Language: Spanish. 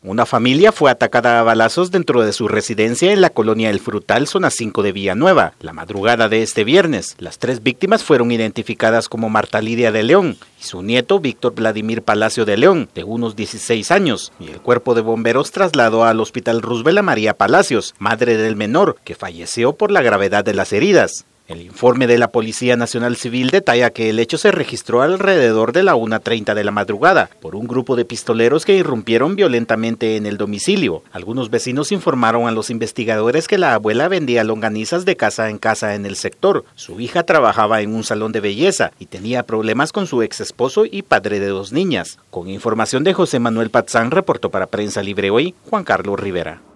Una familia fue atacada a balazos dentro de su residencia en la colonia El Frutal, zona 5 de Villanueva, la madrugada de este viernes. Las tres víctimas fueron identificadas como Marta Lidia de León y su nieto Víctor Vladimir Palacio de León, de unos 16 años, y el cuerpo de bomberos trasladó al Hospital Roosevelt María Palacios, madre del menor, que falleció por la gravedad de las heridas. El informe de la Policía Nacional Civil detalla que el hecho se registró alrededor de la 1.30 de la madrugada por un grupo de pistoleros que irrumpieron violentamente en el domicilio. Algunos vecinos informaron a los investigadores que la abuela vendía longanizas de casa en casa en el sector. Su hija trabajaba en un salón de belleza y tenía problemas con su ex esposo y padre de dos niñas. Con información de José Manuel Patzán, reportó para Prensa Libre Hoy, Juan Carlos Rivera.